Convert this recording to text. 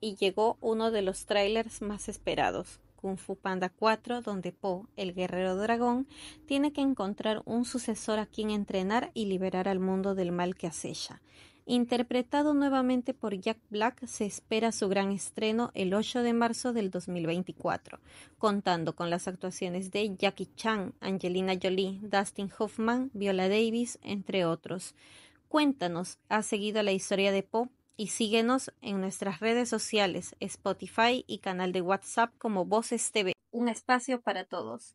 y llegó uno de los trailers más esperados, Kung Fu Panda 4, donde Po, el guerrero dragón, tiene que encontrar un sucesor a quien entrenar y liberar al mundo del mal que acecha. Interpretado nuevamente por Jack Black, se espera su gran estreno el 8 de marzo del 2024, contando con las actuaciones de Jackie Chan, Angelina Jolie, Dustin Hoffman, Viola Davis, entre otros. Cuéntanos, ¿ha seguido la historia de Po? y síguenos en nuestras redes sociales, Spotify y canal de WhatsApp como Voces TV, un espacio para todos.